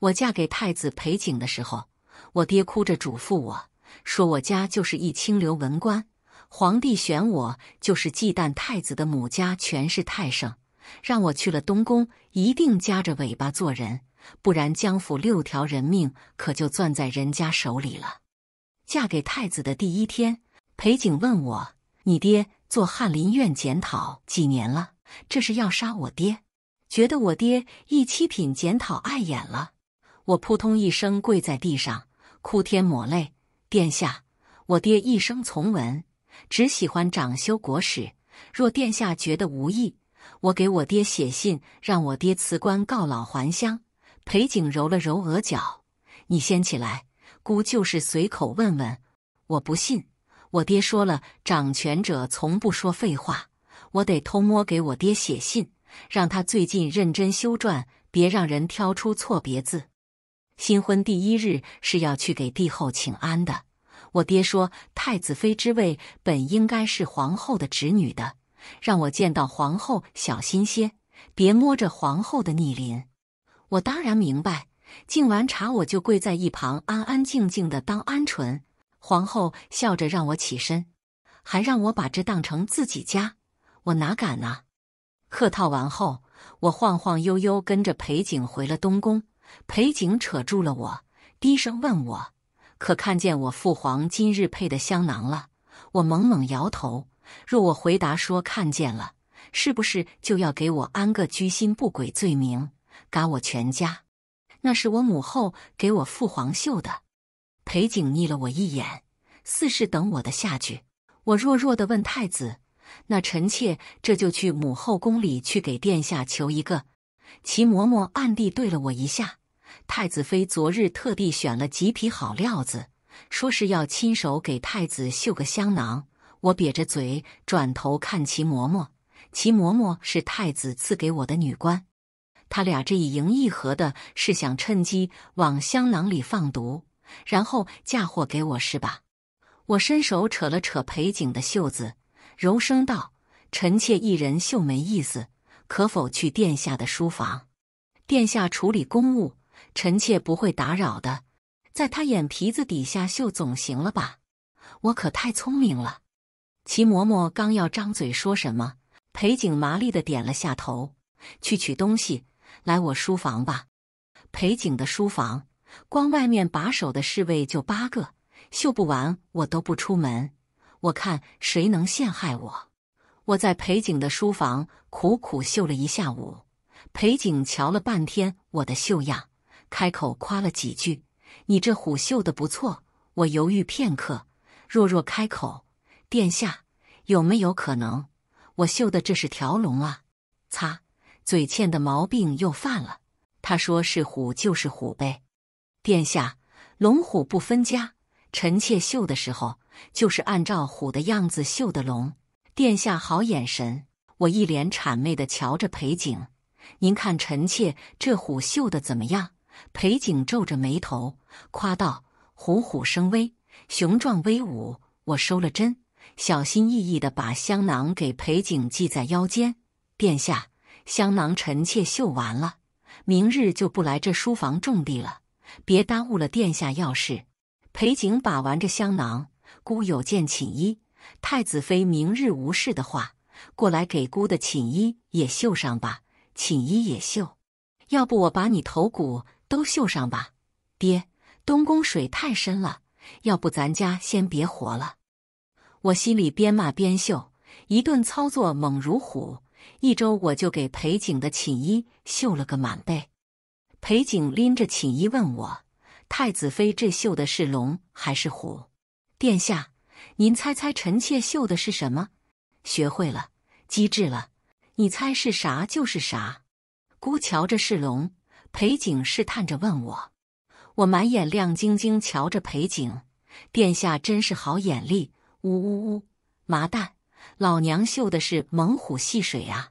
我嫁给太子裴景的时候，我爹哭着嘱咐我说：“我家就是一清流文官，皇帝选我就是忌惮太子的母家权势太盛，让我去了东宫一定夹着尾巴做人，不然江府六条人命可就攥在人家手里了。”嫁给太子的第一天，裴景问我：“你爹做翰林院检讨几年了？这是要杀我爹？觉得我爹一七品检讨碍眼了？”我扑通一声跪在地上，哭天抹泪。殿下，我爹一生从文，只喜欢掌修国史。若殿下觉得无意，我给我爹写信，让我爹辞官告老还乡。裴景揉了揉额角，你先起来。姑就是随口问问，我不信。我爹说了，掌权者从不说废话。我得偷摸给我爹写信，让他最近认真修撰，别让人挑出错别字。新婚第一日是要去给帝后请安的。我爹说，太子妃之位本应该是皇后的侄女的，让我见到皇后小心些，别摸着皇后的逆鳞。我当然明白。敬完茶，我就跪在一旁，安安静静的当鹌鹑。皇后笑着让我起身，还让我把这当成自己家。我哪敢呢？客套完后，我晃晃悠悠跟着裴景回了东宫。裴景扯住了我，低声问我：“可看见我父皇今日配的香囊了？”我猛猛摇头。若我回答说看见了，是不是就要给我安个居心不轨罪名，嘎我全家？那是我母后给我父皇绣的。裴景睨了我一眼，似是等我的下句。我弱弱的问太子：“那臣妾这就去母后宫里去给殿下求一个。”齐嬷嬷暗地对了我一下。太子妃昨日特地选了几匹好料子，说是要亲手给太子绣个香囊。我瘪着嘴，转头看齐嬷嬷。齐嬷嬷是太子赐给我的女官，他俩这一迎一合的，是想趁机往香囊里放毒，然后嫁祸给我是吧？我伸手扯了扯裴景的袖子，柔声道：“臣妾一人绣没意思，可否去殿下的书房？殿下处理公务。”臣妾不会打扰的，在他眼皮子底下绣总行了吧？我可太聪明了。齐嬷嬷刚要张嘴说什么，裴景麻利的点了下头，去取东西。来我书房吧。裴景的书房，光外面把守的侍卫就八个，绣不完我都不出门。我看谁能陷害我。我在裴景的书房苦苦绣了一下午，裴景瞧了半天我的绣样。开口夸了几句：“你这虎绣的不错。”我犹豫片刻，弱弱开口：“殿下，有没有可能我绣的这是条龙啊？”擦，嘴欠的毛病又犯了。他说是虎就是虎呗。殿下，龙虎不分家，臣妾绣的时候就是按照虎的样子绣的龙。殿下好眼神，我一脸谄媚的瞧着裴景：“您看臣妾这虎绣的怎么样？”裴景皱着眉头夸道：“虎虎生威，雄壮威武。”我收了针，小心翼翼地把香囊给裴景系在腰间。殿下，香囊臣妾绣完了，明日就不来这书房种地了，别耽误了殿下要事。裴景把玩着香囊，孤有件寝衣，太子妃明日无事的话，过来给孤的寝衣也绣上吧。寝衣也绣，要不我把你头骨。都绣上吧，爹，东宫水太深了，要不咱家先别活了。我心里边骂边绣，一顿操作猛如虎，一周我就给裴景的寝衣绣了个满背。裴景拎着寝衣问我：“太子妃，这绣的是龙还是虎？”殿下，您猜猜臣妾绣的是什么？学会了，机智了，你猜是啥就是啥。姑瞧着是龙。裴景试探着问我，我满眼亮晶晶瞧着裴景殿下，真是好眼力！呜呜呜，麻蛋，老娘绣的是猛虎戏水啊！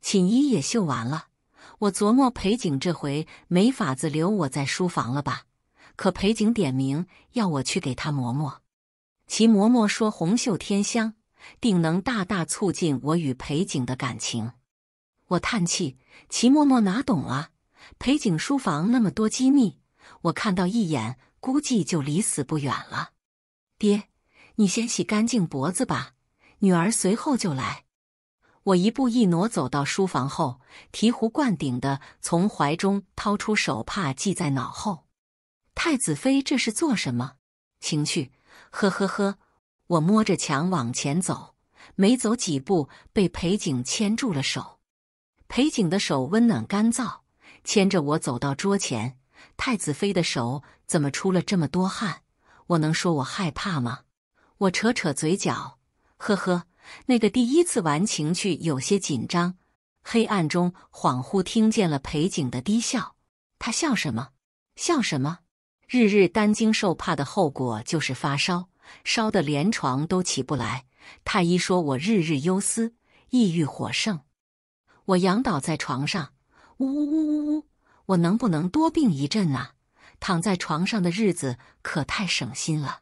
寝衣也绣完了，我琢磨裴景这回没法子留我在书房了吧？可裴景点名要我去给他嬷嬷，齐嬷嬷说红袖添香定能大大促进我与裴景的感情，我叹气，齐嬷嬷哪懂啊！裴景书房那么多机密，我看到一眼，估计就离死不远了。爹，你先洗干净脖子吧，女儿随后就来。我一步一挪走到书房后，醍醐灌顶的从怀中掏出手帕，系在脑后。太子妃这是做什么？情趣？呵呵呵。我摸着墙往前走，没走几步，被裴景牵住了手。裴景的手温暖干燥。牵着我走到桌前，太子妃的手怎么出了这么多汗？我能说我害怕吗？我扯扯嘴角，呵呵，那个第一次玩情趣有些紧张。黑暗中恍惚听见了裴景的低笑，他笑什么？笑什么？日日担惊受怕的后果就是发烧，烧得连床都起不来。太医说我日日忧思，抑郁火盛。我仰倒在床上。呜呜呜呜呜！我能不能多病一阵啊？躺在床上的日子可太省心了。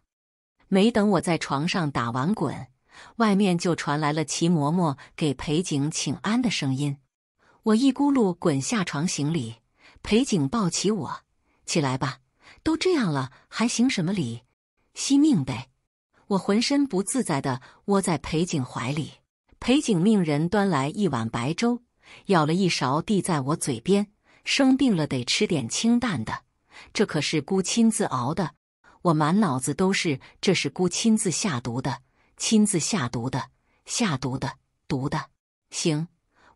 没等我在床上打完滚，外面就传来了齐嬷嬷给裴景请安的声音。我一咕噜滚下床行礼，裴景抱起我：“起来吧，都这样了，还行什么礼？惜命呗。”我浑身不自在的窝在裴景怀里。裴景命人端来一碗白粥。舀了一勺，递在我嘴边。生病了得吃点清淡的，这可是姑亲自熬的。我满脑子都是，这是姑亲自下毒的，亲自下毒的，下毒的，毒的。行，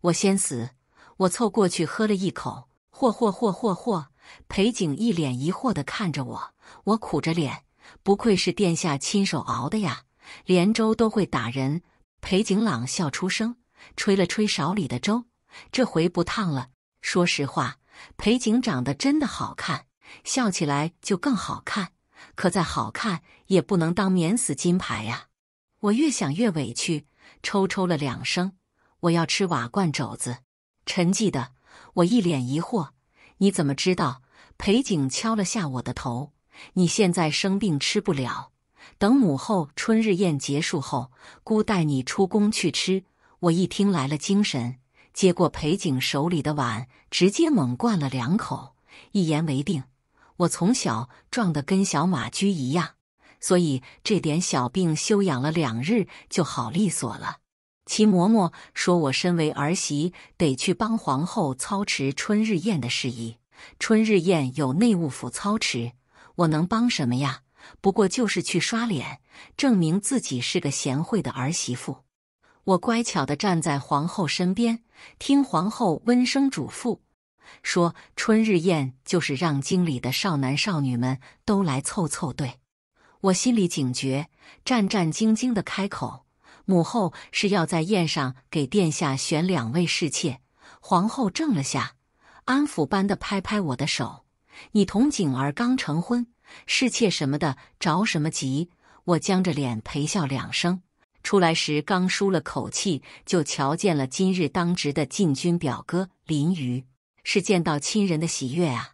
我先死。我凑过去喝了一口。嚯嚯嚯嚯嚯！裴景一脸疑惑的看着我，我苦着脸。不愧是殿下亲手熬的呀，连粥都会打人。裴景朗笑出声，吹了吹勺里的粥。这回不烫了。说实话，裴景长得真的好看，笑起来就更好看。可再好看也不能当免死金牌呀！我越想越委屈，抽抽了两声。我要吃瓦罐肘子。陈记得，我一脸疑惑，你怎么知道？裴景敲了下我的头，你现在生病吃不了，等母后春日宴结束后，姑带你出宫去吃。我一听来了精神。接过裴景手里的碗，直接猛灌了两口。一言为定，我从小壮的跟小马驹一样，所以这点小病休养了两日就好利索了。齐嬷嬷说：“我身为儿媳，得去帮皇后操持春日宴的事宜。春日宴有内务府操持，我能帮什么呀？不过就是去刷脸，证明自己是个贤惠的儿媳妇。”我乖巧地站在皇后身边，听皇后温声嘱咐，说春日宴就是让京里的少男少女们都来凑凑对。我心里警觉，战战兢兢地开口：“母后是要在宴上给殿下选两位侍妾？”皇后怔了下，安抚般的拍拍我的手：“你同景儿刚成婚，侍妾什么的着什么急？”我僵着脸陪笑两声。出来时刚舒了口气，就瞧见了今日当值的禁军表哥林瑜。是见到亲人的喜悦啊！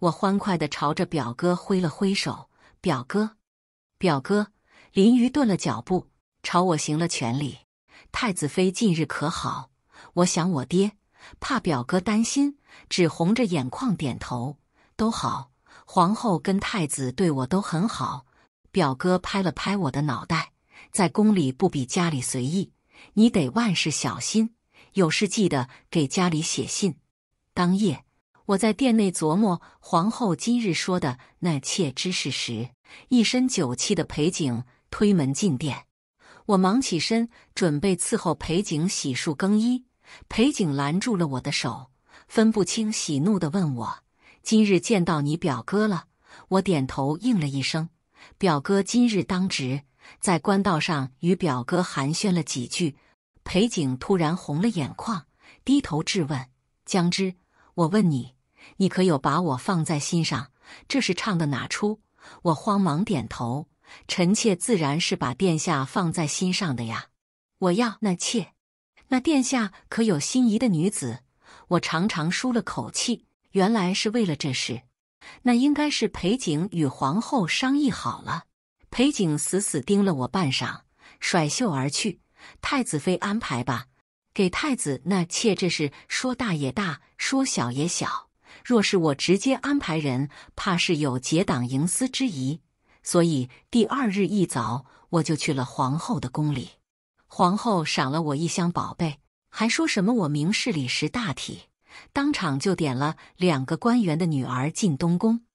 我欢快地朝着表哥挥了挥手：“表哥，表哥！”林瑜顿了脚步，朝我行了拳礼：“太子妃近日可好？我想我爹，怕表哥担心，只红着眼眶点头：都好。皇后跟太子对我都很好。”表哥拍了拍我的脑袋。在宫里不比家里随意，你得万事小心。有事记得给家里写信。当夜，我在殿内琢磨皇后今日说的那妾之事时，一身酒气的裴景推门进殿，我忙起身准备伺候裴景洗漱更衣。裴景拦住了我的手，分不清喜怒的问我：“今日见到你表哥了？”我点头应了一声：“表哥今日当值。”在官道上与表哥寒暄了几句，裴景突然红了眼眶，低头质问姜芝：“我问你，你可有把我放在心上？这是唱的哪出？”我慌忙点头：“臣妾自然是把殿下放在心上的呀。”“我要那妾，那殿下可有心仪的女子？”我长长舒了口气，原来是为了这事。那应该是裴景与皇后商议好了。裴景死死盯了我半晌，甩袖而去。太子妃安排吧，给太子那妾，这是说大也大，说小也小。若是我直接安排人，怕是有结党营私之疑。所以第二日一早，我就去了皇后的宫里。皇后赏了我一箱宝贝，还说什么我明事理、识大体，当场就点了两个官员的女儿进东宫。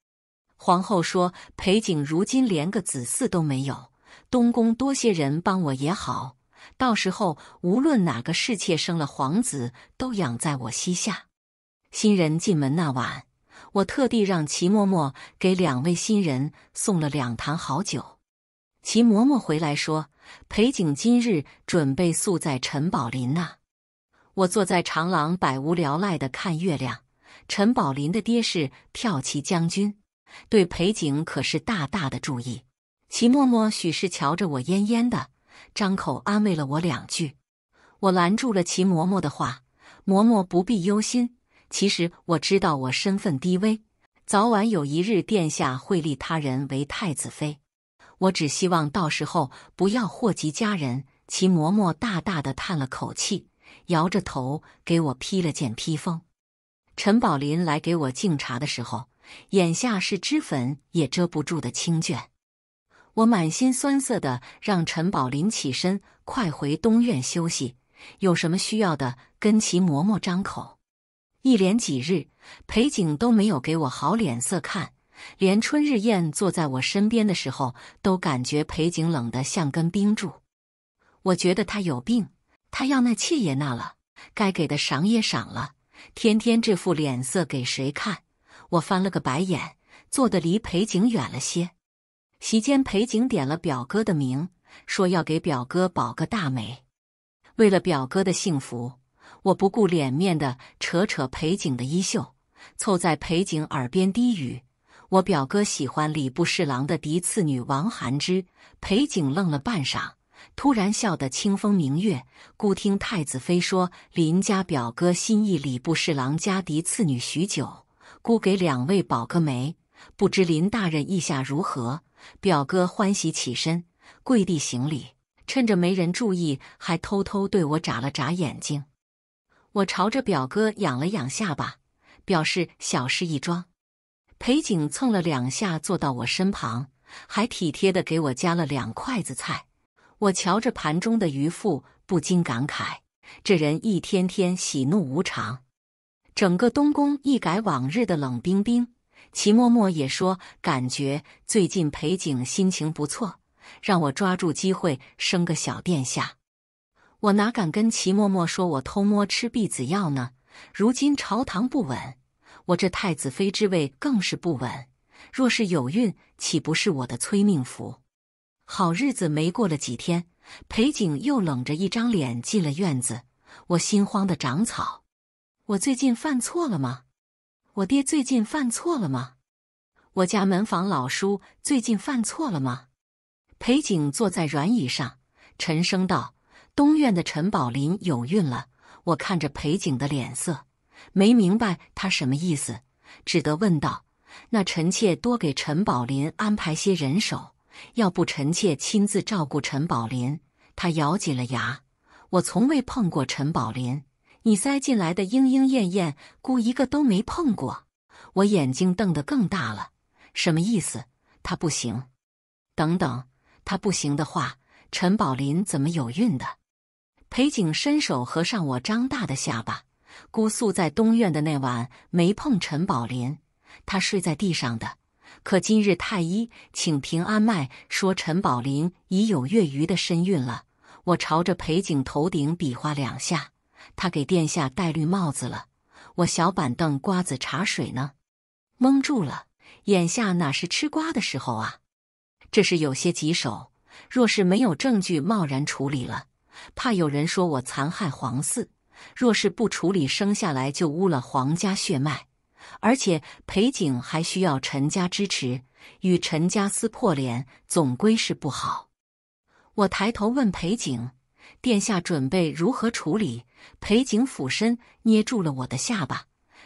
皇后说：“裴景如今连个子嗣都没有，东宫多些人帮我也好。到时候无论哪个侍妾生了皇子，都养在我膝下。新人进门那晚，我特地让齐嬷嬷给两位新人送了两坛好酒。齐嬷嬷回来说，裴景今日准备宿在陈宝林那。我坐在长廊，百无聊赖的看月亮。陈宝林的爹是骠骑将军。”对裴景可是大大的注意。齐嬷嬷许是瞧着我恹恹的，张口安慰了我两句。我拦住了齐嬷嬷的话：“嬷嬷不必忧心。其实我知道我身份低微，早晚有一日殿下会立他人为太子妃。我只希望到时候不要祸及家人。”齐嬷嬷大大的叹了口气，摇着头给我披了件披风。陈宝林来给我敬茶的时候。眼下是脂粉也遮不住的清卷，我满心酸涩的让陈宝林起身，快回东院休息。有什么需要的，跟齐嬷嬷张口。一连几日，裴景都没有给我好脸色看，连春日宴坐在我身边的时候，都感觉裴景冷得像根冰柱。我觉得他有病，他要那气也纳了，该给的赏也赏了，天天这副脸色给谁看？我翻了个白眼，坐得离裴景远了些。席间，裴景点了表哥的名，说要给表哥保个大媒。为了表哥的幸福，我不顾脸面的扯扯裴景的衣袖，凑在裴景耳边低语：“我表哥喜欢礼部侍郎的嫡次女王寒之。”裴景愣了半晌，突然笑得清风明月。孤听太子妃说：“林家表哥心意礼部侍郎家嫡次女许久。”姑给两位保个媒，不知林大人意下如何？表哥欢喜起身，跪地行礼，趁着没人注意，还偷偷对我眨了眨眼睛。我朝着表哥仰了仰下巴，表示小事一桩。裴景蹭了两下，坐到我身旁，还体贴的给我夹了两筷子菜。我瞧着盘中的鱼腹，不禁感慨：这人一天天喜怒无常。整个东宫一改往日的冷冰冰，齐嬷嬷也说感觉最近裴景心情不错，让我抓住机会生个小殿下。我哪敢跟齐嬷嬷说我偷摸吃避子药呢？如今朝堂不稳，我这太子妃之位更是不稳。若是有孕，岂不是我的催命符？好日子没过了几天，裴景又冷着一张脸进了院子，我心慌的长草。我最近犯错了吗？我爹最近犯错了吗？我家门房老叔最近犯错了吗？裴景坐在软椅上，沉声道：“东院的陈宝林有孕了。”我看着裴景的脸色，没明白他什么意思，只得问道：“那臣妾多给陈宝林安排些人手，要不臣妾亲自照顾陈宝林？”他咬紧了牙：“我从未碰过陈宝林。”你塞进来的莺莺燕燕，姑一个都没碰过。我眼睛瞪得更大了，什么意思？他不行？等等，他不行的话，陈宝林怎么有孕的？裴景伸手合上我张大的下巴。姑宿在东院的那晚没碰陈宝林，他睡在地上的。可今日太医请平安脉说陈宝林已有月余的身孕了。我朝着裴景头顶比划两下。他给殿下戴绿帽子了，我小板凳、瓜子、茶水呢，蒙住了。眼下哪是吃瓜的时候啊？这是有些棘手。若是没有证据，贸然处理了，怕有人说我残害皇嗣；若是不处理，生下来就污了皇家血脉。而且裴景还需要陈家支持，与陈家撕破脸，总归是不好。我抬头问裴景。殿下准备如何处理？裴景俯身捏住了我的下巴，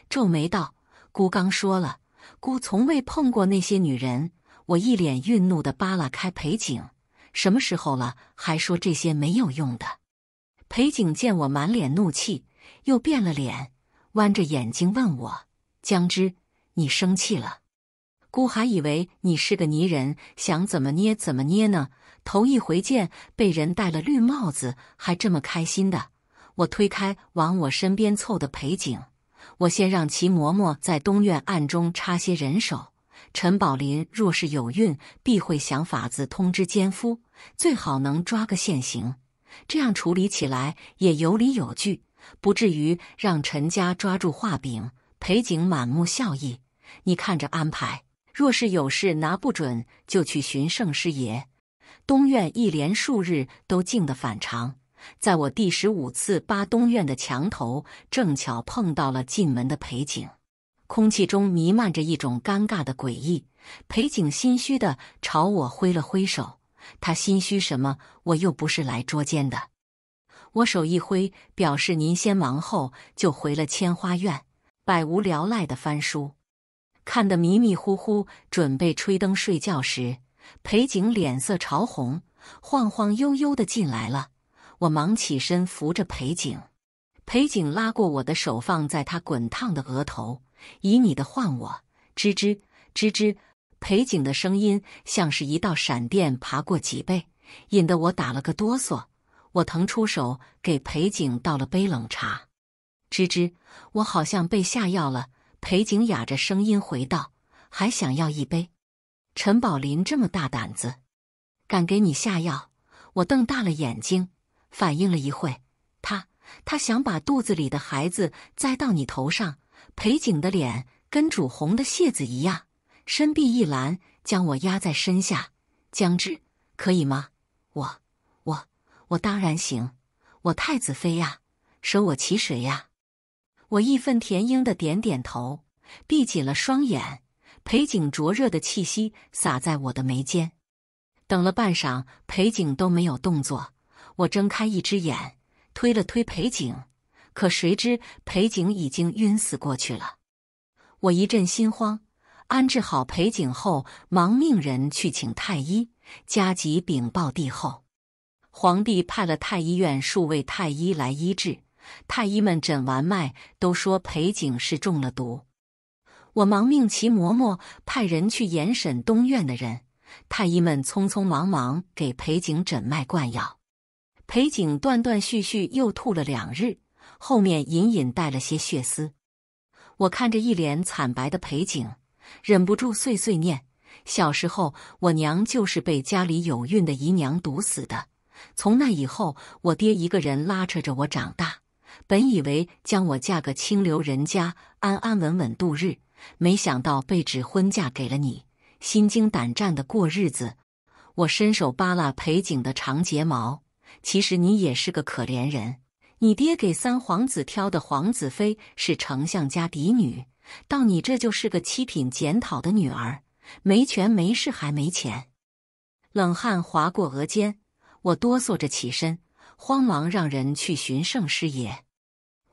皱眉道：“姑刚说了，姑从未碰过那些女人。”我一脸愠怒的扒拉开裴景：“什么时候了，还说这些没有用的？”裴景见我满脸怒气，又变了脸，弯着眼睛问我：“姜之，你生气了？姑还以为你是个泥人，想怎么捏怎么捏呢。”头一回见被人戴了绿帽子还这么开心的，我推开往我身边凑的裴景。我先让齐嬷嬷在东院暗中插些人手。陈宝林若是有孕，必会想法子通知奸夫，最好能抓个现行，这样处理起来也有理有据，不至于让陈家抓住画柄。裴景满目笑意，你看着安排。若是有事拿不准，就去寻盛师爷。东院一连数日都静得反常，在我第十五次扒东院的墙头，正巧碰到了进门的裴景。空气中弥漫着一种尴尬的诡异。裴景心虚的朝我挥了挥手。他心虚什么？我又不是来捉奸的。我手一挥，表示您先忙，后就回了千花院，百无聊赖地翻书，看得迷迷糊糊，准备吹灯睡觉时。裴景脸色潮红，晃晃悠悠地进来了。我忙起身扶着裴景，裴景拉过我的手，放在他滚烫的额头。以你的换我，吱吱吱吱。裴景的声音像是一道闪电爬过脊背，引得我打了个哆嗦。我腾出手给裴景倒了杯冷茶。吱吱，我好像被下药了。裴景哑着声音回道：“还想要一杯？”陈宝林这么大胆子，敢给你下药？我瞪大了眼睛，反应了一会，他他想把肚子里的孩子栽到你头上。裴景的脸跟煮红的蟹子一样，伸臂一拦，将我压在身下。江之，可以吗？我我我当然行，我太子妃呀，舍我其谁呀？我义愤填膺的点点头，闭紧了双眼。裴景灼热的气息洒在我的眉间，等了半晌，裴景都没有动作。我睁开一只眼，推了推裴景，可谁知裴景已经晕死过去了。我一阵心慌，安置好裴景后，忙命人去请太医，加急禀报帝后。皇帝派了太医院数位太医来医治，太医们诊完脉，都说裴景是中了毒。我忙命齐嬷嬷派人去严审东院的人，太医们匆匆忙忙给裴景诊脉、灌药。裴景断断续续又吐了两日，后面隐隐带了些血丝。我看着一脸惨白的裴景，忍不住碎碎念：小时候我娘就是被家里有孕的姨娘毒死的。从那以后，我爹一个人拉扯着我长大。本以为将我嫁个清流人家，安安稳稳度日。没想到被指婚嫁给了你，心惊胆战的过日子。我伸手扒拉裴景的长睫毛，其实你也是个可怜人。你爹给三皇子挑的皇子妃是丞相家嫡女，到你这就是个七品检讨的女儿，没权没势，还没钱。冷汗划过额间，我哆嗦着起身，慌忙让人去寻圣师爷。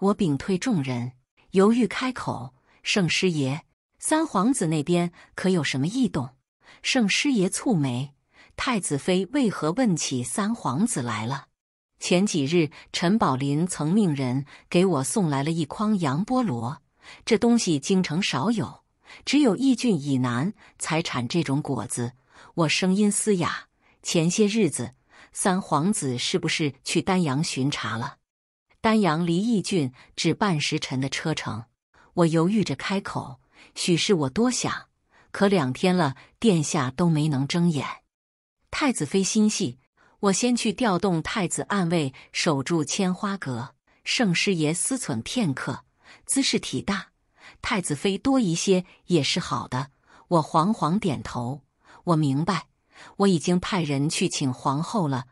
我屏退众人，犹豫开口。圣师爷，三皇子那边可有什么异动？圣师爷蹙眉：“太子妃为何问起三皇子来了？”前几日，陈宝林曾命人给我送来了一筐杨菠萝，这东西京城少有，只有义郡以南才产这种果子。我声音嘶哑：“前些日子，三皇子是不是去丹阳巡查了？丹阳离义郡只半时辰的车程。”我犹豫着开口，许是我多想，可两天了，殿下都没能睁眼。太子妃心细，我先去调动太子暗卫守住千花阁。圣师爷思忖片刻，姿势体大，太子妃多一些也是好的。我惶惶点头，我明白，我已经派人去请皇后了。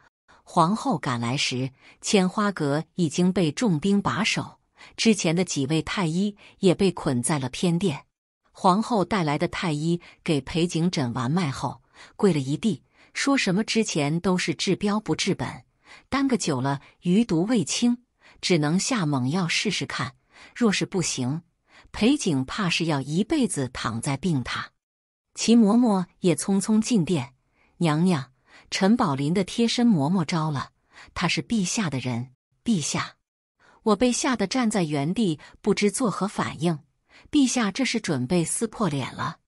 皇后赶来时，千花阁已经被重兵把守。之前的几位太医也被捆在了偏殿。皇后带来的太医给裴景诊完脉后，跪了一地，说什么之前都是治标不治本，耽搁久了余毒未清，只能下猛药试试看。若是不行，裴景怕是要一辈子躺在病榻。齐嬷嬷也匆匆进殿，娘娘，陈宝林的贴身嬷嬷招了，他是陛下的人，陛下。我被吓得站在原地，不知作何反应。陛下这是准备撕破脸了。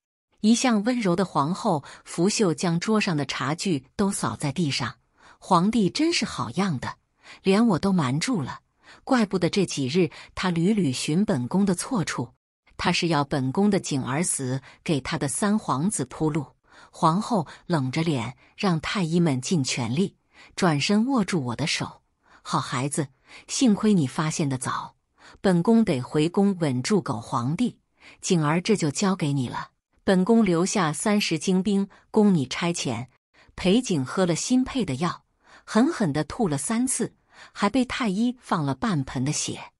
一向温柔的皇后福秀将桌上的茶具都扫在地上。皇帝真是好样的，连我都瞒住了。怪不得这几日他屡屡寻本宫的错处，他是要本宫的景儿死，给他的三皇子铺路。皇后冷着脸，让太医们尽全力，转身握住我的手。好孩子。幸亏你发现的早，本宫得回宫稳住狗皇帝。景儿，这就交给你了。本宫留下三十精兵供你差遣。裴景喝了新配的药，狠狠地吐了三次，还被太医放了半盆的血。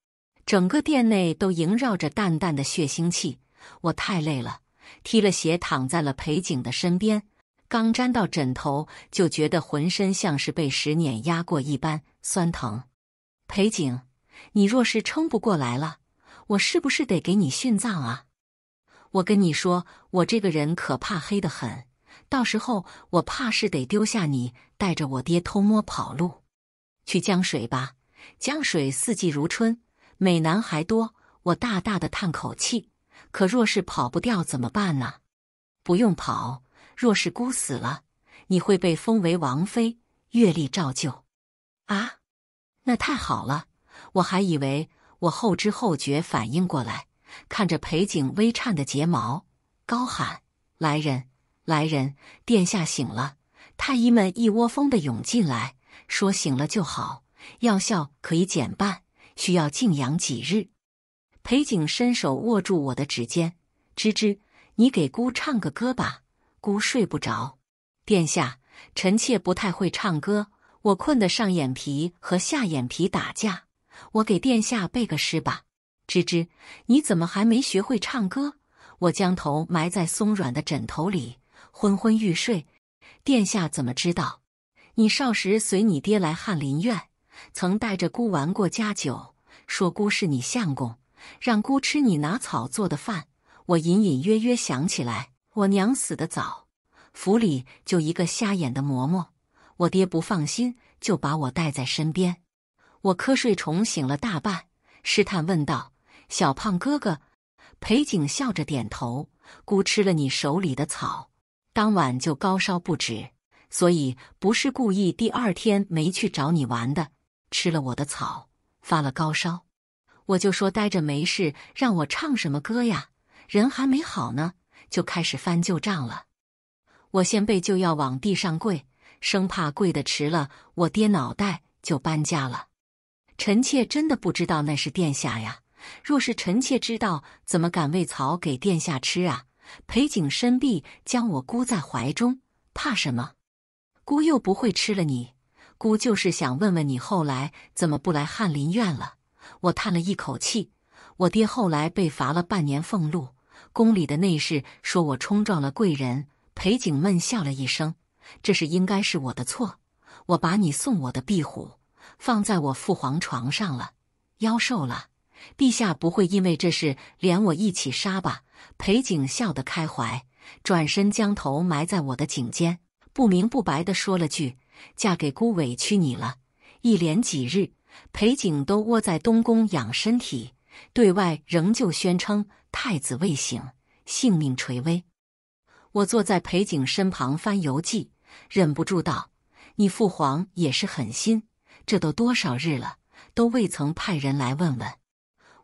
整个殿内都萦绕着淡淡的血腥气。我太累了，踢了血，躺在了裴景的身边。刚沾到枕头，就觉得浑身像是被石碾压过一般酸疼。裴景，你若是撑不过来了，我是不是得给你殉葬啊？我跟你说，我这个人可怕黑的很，到时候我怕是得丢下你，带着我爹偷摸跑路去江水吧。江水四季如春，美男还多。我大大的叹口气，可若是跑不掉怎么办呢？不用跑，若是姑死了，你会被封为王妃，月例照旧。啊。那太好了！我还以为我后知后觉反应过来，看着裴景微颤的睫毛，高喊：“来人，来人！殿下醒了！”太医们一窝蜂的涌进来，说：“醒了就好，药效可以减半，需要静养几日。”裴景伸手握住我的指尖，芝芝，你给姑唱个歌吧，姑睡不着。”殿下，臣妾不太会唱歌。我困得上眼皮和下眼皮打架，我给殿下背个诗吧。芝芝，你怎么还没学会唱歌？我将头埋在松软的枕头里，昏昏欲睡。殿下怎么知道？你少时随你爹来翰林院，曾带着孤玩过家酒，说孤是你相公，让孤吃你拿草做的饭。我隐隐约约想起来，我娘死得早，府里就一个瞎眼的嬷嬷。我爹不放心，就把我带在身边。我瞌睡虫醒了大半，试探问道：“小胖哥哥。”裴景笑着点头：“姑吃了你手里的草，当晚就高烧不止，所以不是故意。第二天没去找你玩的，吃了我的草，发了高烧。我就说待着没事，让我唱什么歌呀？人还没好呢，就开始翻旧账了。我先辈就要往地上跪。”生怕跪得迟了，我爹脑袋就搬家了。臣妾真的不知道那是殿下呀。若是臣妾知道，怎么敢喂草给殿下吃啊？裴景伸臂将我箍在怀中，怕什么？姑又不会吃了你。姑就是想问问你，后来怎么不来翰林院了？我叹了一口气，我爹后来被罚了半年俸禄。宫里的内侍说我冲撞了贵人。裴景闷笑了一声。这是应该是我的错，我把你送我的壁虎放在我父皇床上了，妖兽了，陛下不会因为这事连我一起杀吧？裴景笑得开怀，转身将头埋在我的颈间，不明不白地说了句：“嫁给孤委屈你了。”一连几日，裴景都窝在东宫养身体，对外仍旧宣称太子未醒，性命垂危。我坐在裴景身旁翻游记。忍不住道：“你父皇也是狠心，这都多少日了，都未曾派人来问问。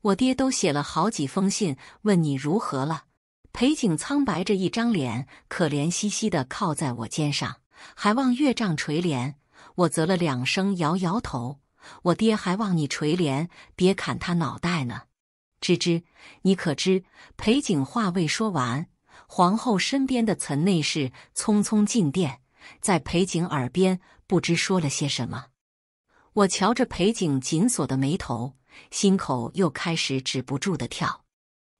我爹都写了好几封信问你如何了。”裴景苍白着一张脸，可怜兮兮的靠在我肩上，还望岳丈垂怜。我啧了两声，摇摇头：“我爹还望你垂怜，别砍他脑袋呢。”芝芝，你可知裴景话未说完，皇后身边的岑内侍匆匆进殿。在裴景耳边不知说了些什么，我瞧着裴景紧锁的眉头，心口又开始止不住的跳。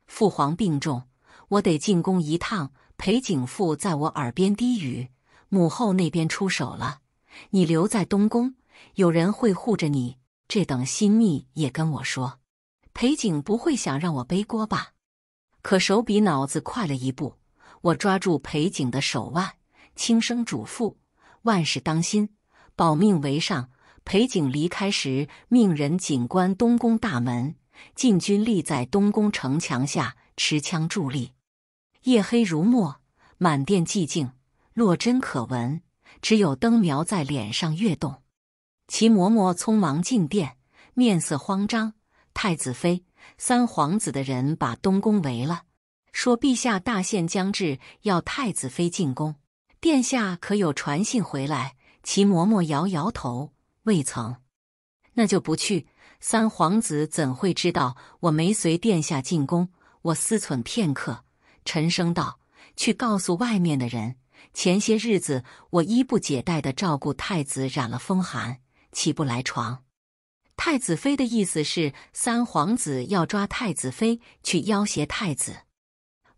父皇病重，我得进宫一趟。裴景父在我耳边低语：“母后那边出手了，你留在东宫，有人会护着你。”这等心密也跟我说：“裴景不会想让我背锅吧？”可手比脑子快了一步，我抓住裴景的手腕。轻声嘱咐：“万事当心，保命为上。”裴景离开时，命人紧关东宫大门。禁军立在东宫城墙下，持枪伫立。夜黑如墨，满殿寂静，落针可闻。只有灯苗在脸上跃动。齐嬷嬷匆忙进殿，面色慌张：“太子妃，三皇子的人把东宫围了，说陛下大限将至，要太子妃进宫。”殿下可有传信回来？齐嬷嬷摇摇头，未曾。那就不去。三皇子怎会知道我没随殿下进宫？我思忖片刻，沉声道：“去告诉外面的人，前些日子我衣不解带地照顾太子，染了风寒，起不来床。”太子妃的意思是三皇子要抓太子妃去要挟太子。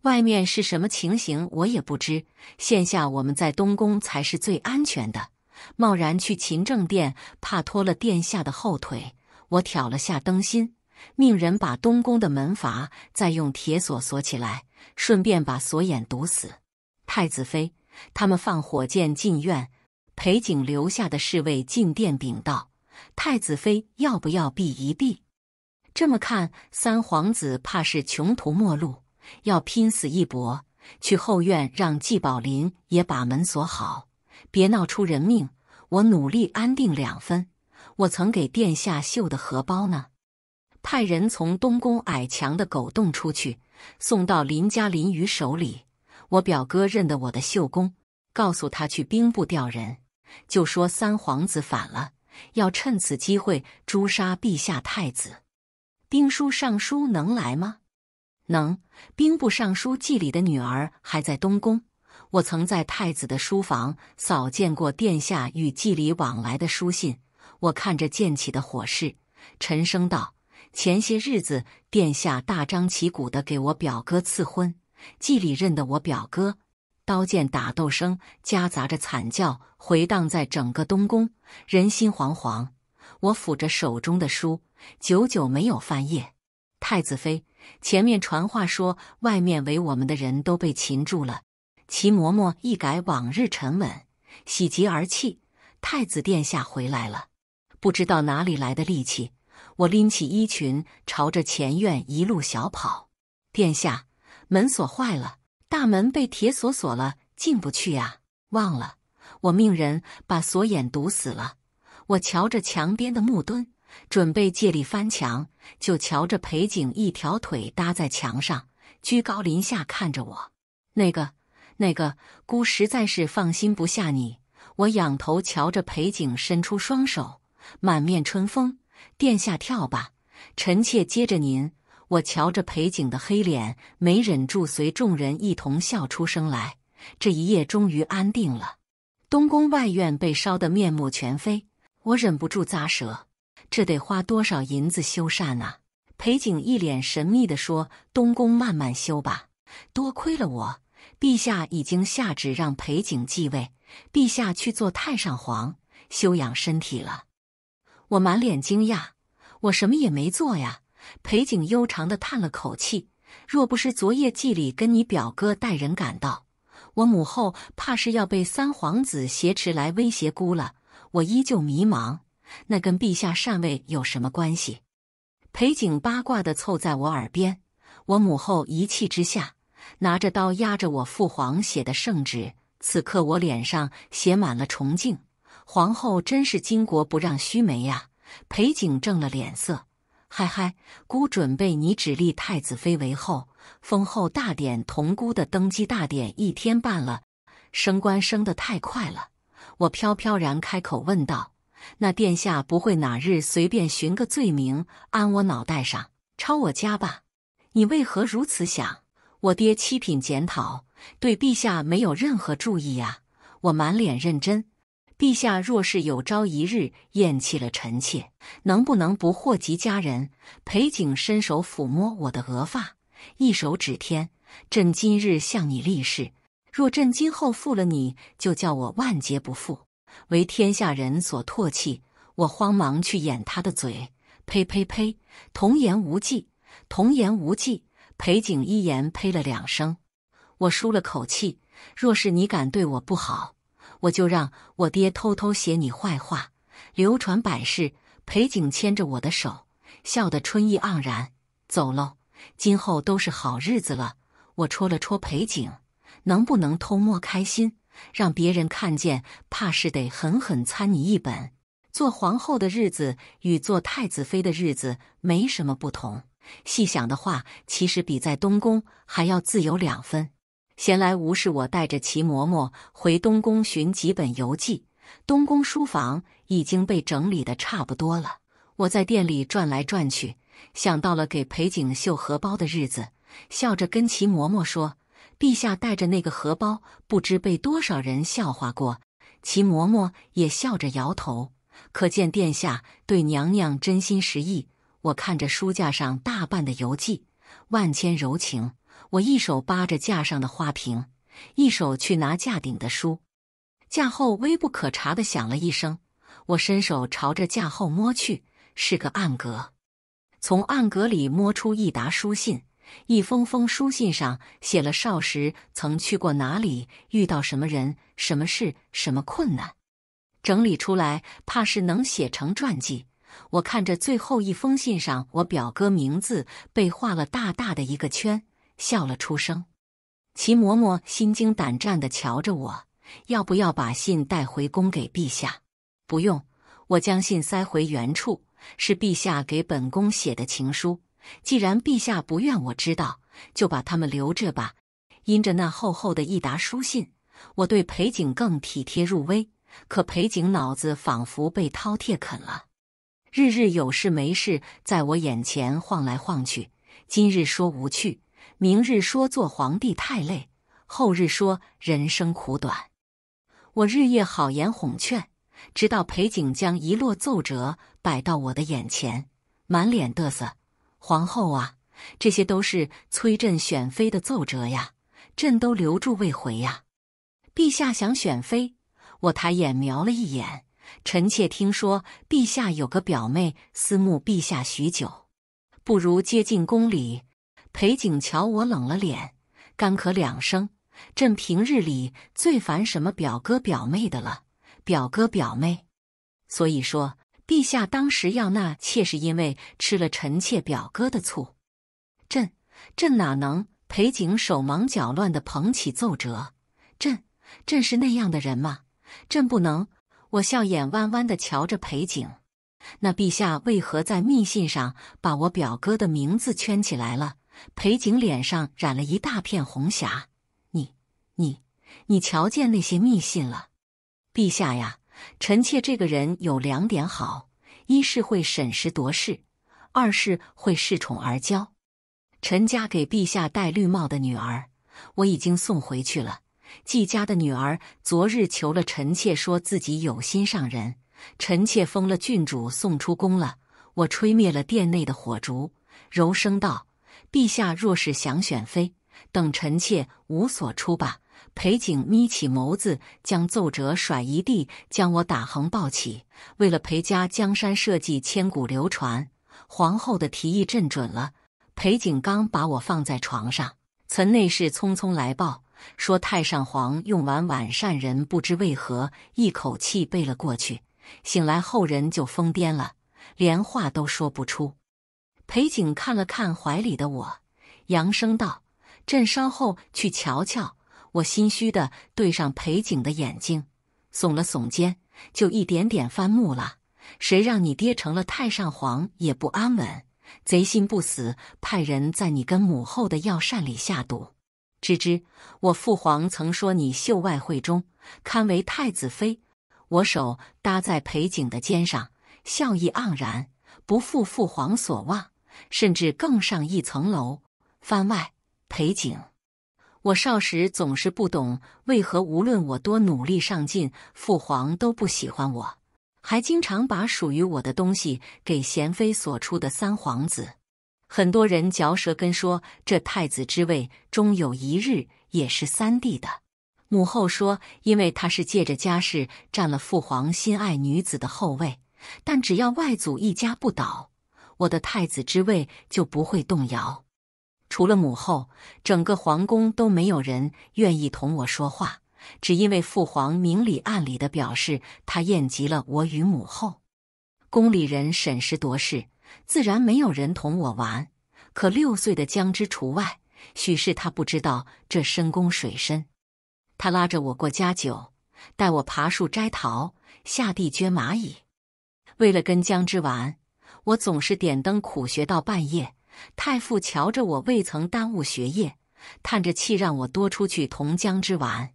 外面是什么情形，我也不知。现下我们在东宫才是最安全的，贸然去勤政殿，怕拖了殿下的后腿。我挑了下灯芯，命人把东宫的门阀再用铁锁锁起来，顺便把锁眼堵死。太子妃，他们放火箭进院，裴景留下的侍卫进殿禀道：“太子妃要不要避一避？这么看，三皇子怕是穷途末路。”要拼死一搏，去后院让季宝林也把门锁好，别闹出人命。我努力安定两分。我曾给殿下绣的荷包呢，派人从东宫矮墙的狗洞出去，送到林家林鱼手里。我表哥认得我的绣工，告诉他去兵部调人，就说三皇子反了，要趁此机会诛杀陛下、太子。兵书尚书能来吗？能兵部尚书季礼的女儿还在东宫，我曾在太子的书房扫见过殿下与季礼往来的书信。我看着溅起的火势，沉声道：“前些日子，殿下大张旗鼓的给我表哥赐婚，季礼认得我表哥。”刀剑打斗声夹杂着惨叫回荡在整个东宫，人心惶惶。我抚着手中的书，久久没有翻页。太子妃。前面传话说，外面围我们的人都被擒住了。齐嬷嬷一改往日沉稳，喜极而泣。太子殿下回来了，不知道哪里来的力气，我拎起衣裙，朝着前院一路小跑。殿下，门锁坏了，大门被铁锁锁了，进不去啊！忘了，我命人把锁眼堵死了。我瞧着墙边的木墩。准备借力翻墙，就瞧着裴景一条腿搭在墙上，居高临下看着我。那个、那个姑实在是放心不下你。我仰头瞧着裴景，伸出双手，满面春风：“殿下跳吧，臣妾接着您。”我瞧着裴景的黑脸，没忍住随众人一同笑出声来。这一夜终于安定了。东宫外院被烧得面目全非，我忍不住咂舌。这得花多少银子修缮啊？裴景一脸神秘地说：“东宫慢慢修吧，多亏了我，陛下已经下旨让裴景继位，陛下去做太上皇，休养身体了。”我满脸惊讶：“我什么也没做呀！”裴景悠长地叹了口气：“若不是昨夜祭礼跟你表哥带人赶到，我母后怕是要被三皇子挟持来威胁孤了。”我依旧迷茫。那跟陛下禅位有什么关系？裴景八卦的凑在我耳边。我母后一气之下，拿着刀压着我父皇写的圣旨。此刻我脸上写满了崇敬。皇后真是巾帼不让须眉呀！裴景正了脸色，嗨嗨，姑准备你旨立太子妃为后，封后大典同姑的登基大典一天半了，升官升的太快了。我飘飘然开口问道。那殿下不会哪日随便寻个罪名安我脑袋上抄我家吧？你为何如此想？我爹七品检讨，对陛下没有任何注意呀。我满脸认真。陛下若是有朝一日厌弃了臣妾，能不能不祸及家人？裴景伸手抚摸我的额发，一手指天：“朕今日向你立誓，若朕今后负了你，就叫我万劫不复。”为天下人所唾弃，我慌忙去掩他的嘴。呸呸呸！童言无忌，童言无忌。裴景一言呸了两声，我舒了口气。若是你敢对我不好，我就让我爹偷偷写你坏话，流传百世。裴景牵着我的手，笑得春意盎然。走喽，今后都是好日子了。我戳了戳裴景，能不能偷摸开心？让别人看见，怕是得狠狠参你一本。做皇后的日子与做太子妃的日子没什么不同，细想的话，其实比在东宫还要自由两分。闲来无事，我带着齐嬷嬷回东宫寻几本游记。东宫书房已经被整理得差不多了，我在店里转来转去，想到了给裴景秀荷包的日子，笑着跟齐嬷嬷说。陛下带着那个荷包，不知被多少人笑话过。齐嬷嬷也笑着摇头，可见殿下对娘娘真心实意。我看着书架上大半的游记，万千柔情。我一手扒着架上的花瓶，一手去拿架顶的书。架后微不可察的响了一声，我伸手朝着架后摸去，是个暗格。从暗格里摸出一沓书信。一封封书信上写了少时曾去过哪里，遇到什么人、什么事、什么困难，整理出来怕是能写成传记。我看着最后一封信上我表哥名字被画了大大的一个圈，笑了出声。齐嬷嬷心惊胆战地瞧着我，要不要把信带回宫给陛下？不用，我将信塞回原处，是陛下给本宫写的情书。既然陛下不愿我知道，就把他们留着吧。因着那厚厚的一沓书信，我对裴景更体贴入微。可裴景脑子仿佛被饕餮啃了，日日有事没事在我眼前晃来晃去。今日说无趣，明日说做皇帝太累，后日说人生苦短。我日夜好言哄劝，直到裴景将一摞奏折摆到我的眼前，满脸得瑟。皇后啊，这些都是崔朕选妃的奏折呀，朕都留住未回呀。陛下想选妃，我抬眼瞄了一眼，臣妾听说陛下有个表妹，思慕陛下许久，不如接近宫里。裴景瞧我冷了脸，干咳两声。朕平日里最烦什么表哥表妹的了，表哥表妹，所以说。陛下当时要纳妾，是因为吃了臣妾表哥的醋。朕，朕哪能？裴景手忙脚乱的捧起奏折。朕，朕是那样的人吗？朕不能。我笑眼弯弯的瞧着裴景。那陛下为何在密信上把我表哥的名字圈起来了？裴景脸上染了一大片红霞。你，你，你瞧见那些密信了？陛下呀。臣妾这个人有两点好：一是会审时度势，二是会恃宠而骄。陈家给陛下戴绿帽的女儿，我已经送回去了。纪家的女儿昨日求了臣妾，说自己有心上人，臣妾封了郡主，送出宫了。我吹灭了殿内的火烛，柔声道：“陛下若是想选妃，等臣妾无所出吧。”裴景眯起眸子，将奏折甩一地，将我打横抱起。为了裴家江山社稷千古流传，皇后的提议朕准了。裴景刚把我放在床上，岑内侍匆匆来报说，太上皇用完晚膳，人不知为何一口气背了过去，醒来后人就疯癫了，连话都说不出。裴景看了看怀里的我，扬声道：“朕稍后去瞧瞧。”我心虚的对上裴景的眼睛，耸了耸肩，就一点点翻目了。谁让你爹成了太上皇也不安稳，贼心不死，派人在你跟母后的药膳里下毒。芝芝，我父皇曾说你秀外慧中，堪为太子妃。我手搭在裴景的肩上，笑意盎然，不负父皇所望，甚至更上一层楼。番外，裴景。我少时总是不懂，为何无论我多努力上进，父皇都不喜欢我，还经常把属于我的东西给贤妃所出的三皇子。很多人嚼舌根说，这太子之位终有一日也是三弟的。母后说，因为他是借着家世占了父皇心爱女子的后位，但只要外祖一家不倒，我的太子之位就不会动摇。除了母后，整个皇宫都没有人愿意同我说话，只因为父皇明里暗里的表示他厌极了我与母后。宫里人审时度势，自然没有人同我玩。可六岁的江之除外，许是他不知道这深宫水深。他拉着我过家酒，带我爬树摘桃，下地撅蚂蚁。为了跟江之玩，我总是点灯苦学到半夜。太傅瞧着我未曾耽误学业，叹着气让我多出去同姜之玩。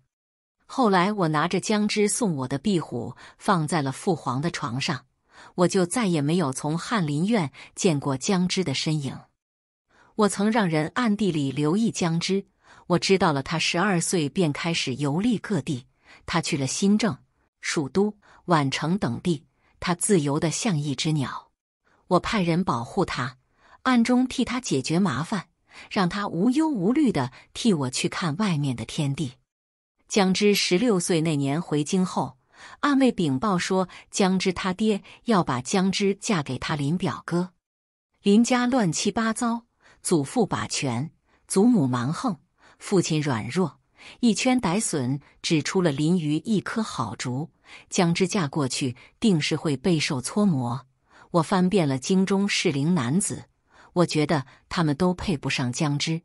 后来我拿着姜之送我的壁虎放在了父皇的床上，我就再也没有从翰林院见过姜之的身影。我曾让人暗地里留意姜之，我知道了他十二岁便开始游历各地。他去了新郑、蜀都、宛城等地，他自由得像一只鸟。我派人保护他。暗中替他解决麻烦，让他无忧无虑的替我去看外面的天地。姜之十六岁那年回京后，暗卫禀报说，姜之他爹要把姜之嫁给他林表哥。林家乱七八糟，祖父把权，祖母蛮横，父亲软弱，一圈歹损指出了林鱼一颗好竹，姜之嫁过去定是会备受搓磨。我翻遍了京中适龄男子。我觉得他们都配不上姜之，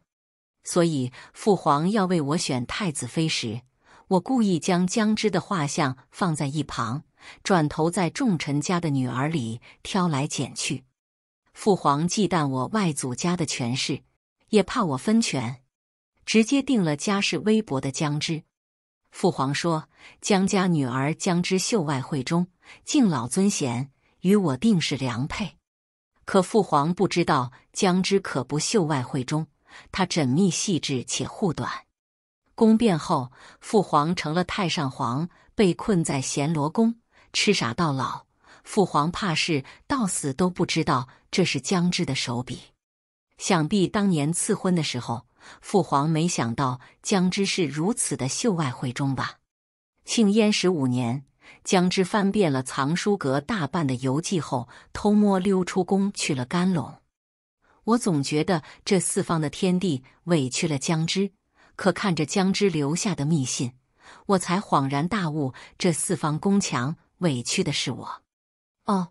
所以父皇要为我选太子妃时，我故意将姜之的画像放在一旁，转头在众臣家的女儿里挑来拣去。父皇忌惮我外祖家的权势，也怕我分权，直接定了家世微薄的姜之。父皇说：“姜家女儿姜之秀外慧中，敬老尊贤，与我定是良配。”可父皇不知道，姜之可不秀外慧中，他缜密细致且护短。宫变后，父皇成了太上皇，被困在咸罗宫，痴傻到老。父皇怕是到死都不知道这是姜芝的手笔。想必当年赐婚的时候，父皇没想到姜之是如此的秀外慧中吧？庆烟十五年。姜之翻遍了藏书阁大半的游记后，偷摸溜出宫去了甘陇。我总觉得这四方的天地委屈了姜之，可看着姜之留下的密信，我才恍然大悟，这四方宫墙委屈的是我。哦，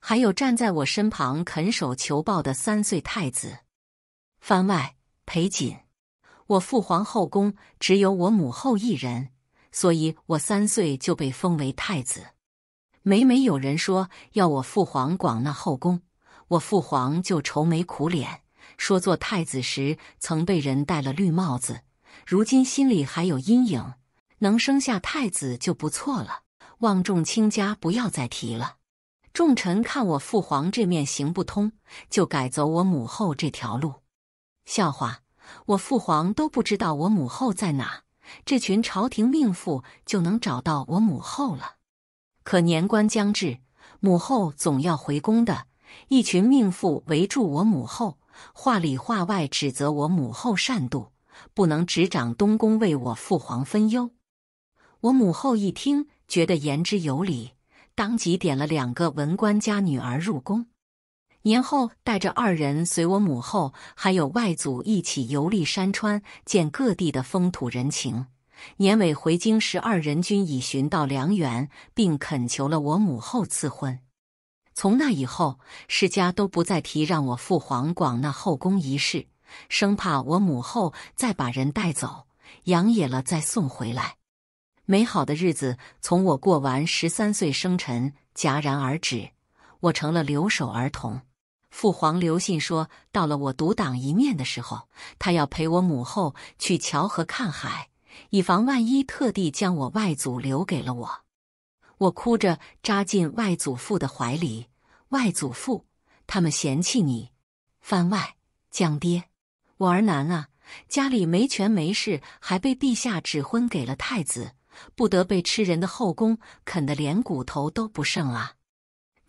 还有站在我身旁肯守求抱的三岁太子。番外，裴瑾，我父皇后宫只有我母后一人。所以，我三岁就被封为太子。每每有人说要我父皇广纳后宫，我父皇就愁眉苦脸，说做太子时曾被人戴了绿帽子，如今心里还有阴影，能生下太子就不错了。望众卿家不要再提了。众臣看我父皇这面行不通，就改走我母后这条路。笑话，我父皇都不知道我母后在哪。这群朝廷命妇就能找到我母后了，可年关将至，母后总要回宫的。一群命妇围住我母后，话里话外指责我母后善妒，不能执掌东宫为我父皇分忧。我母后一听，觉得言之有理，当即点了两个文官家女儿入宫。年后带着二人随我母后还有外祖一起游历山川，见各地的风土人情。年尾回京时，二人均已寻到良缘，并恳求了我母后赐婚。从那以后，世家都不再提让我父皇广纳后宫一事，生怕我母后再把人带走养野了再送回来。美好的日子从我过完十三岁生辰戛然而止，我成了留守儿童。父皇留信说，到了我独当一面的时候，他要陪我母后去桥河看海，以防万一，特地将我外祖留给了我。我哭着扎进外祖父的怀里。外祖父，他们嫌弃你。番外，江爹，我儿男啊，家里没权没势，还被陛下指婚给了太子，不得被吃人的后宫啃得连骨头都不剩啊。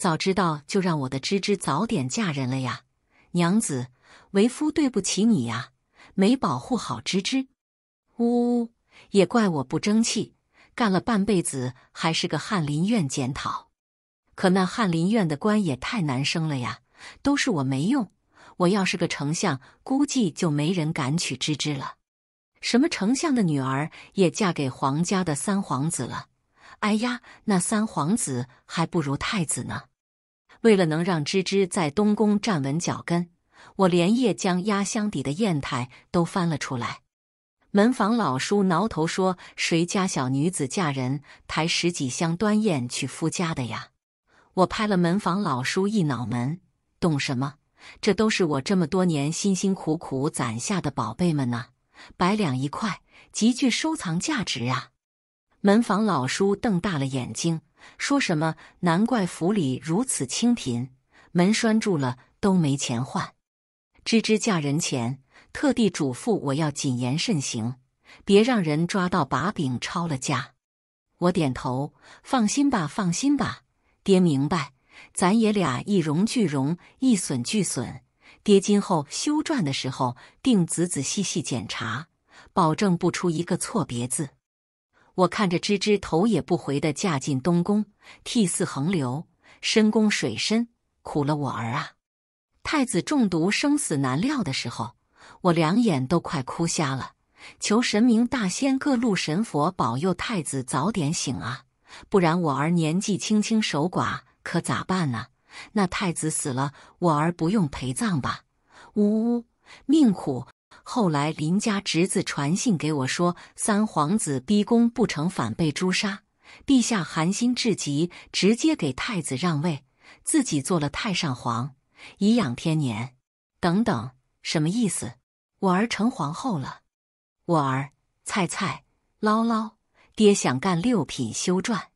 早知道就让我的芝芝早点嫁人了呀，娘子，为夫对不起你呀，没保护好芝芝。呜，也怪我不争气，干了半辈子还是个翰林院检讨。可那翰林院的官也太难升了呀，都是我没用。我要是个丞相，估计就没人敢娶芝芝了。什么丞相的女儿也嫁给皇家的三皇子了，哎呀，那三皇子还不如太子呢。为了能让芝芝在东宫站稳脚跟，我连夜将压箱底的砚台都翻了出来。门房老叔挠头说：“谁家小女子嫁人抬十几箱端砚去夫家的呀？”我拍了门房老叔一脑门，懂什么？这都是我这么多年辛辛苦苦攒下的宝贝们呐，百两一块，极具收藏价值啊！门房老叔瞪大了眼睛。说什么？难怪府里如此清贫，门拴住了都没钱换。芝芝嫁人前特地嘱咐我要谨言慎行，别让人抓到把柄抄了家。我点头，放心吧，放心吧，爹明白，咱爷俩一荣俱荣，一损俱损。爹今后修撰的时候定仔仔细细检查，保证不出一个错别字。我看着芝芝头也不回地嫁进东宫，涕泗横流，深宫水深，苦了我儿啊！太子中毒生死难料的时候，我两眼都快哭瞎了，求神明大仙、各路神佛保佑太子早点醒啊！不然我儿年纪轻轻守寡可咋办呢？那太子死了，我儿不用陪葬吧？呜呜，命苦。后来，林家侄子传信给我，说三皇子逼宫不成，反被诛杀，陛下寒心至极，直接给太子让位，自己做了太上皇，颐养天年。等等，什么意思？我儿成皇后了，我儿菜菜、捞捞，爹想干六品修撰。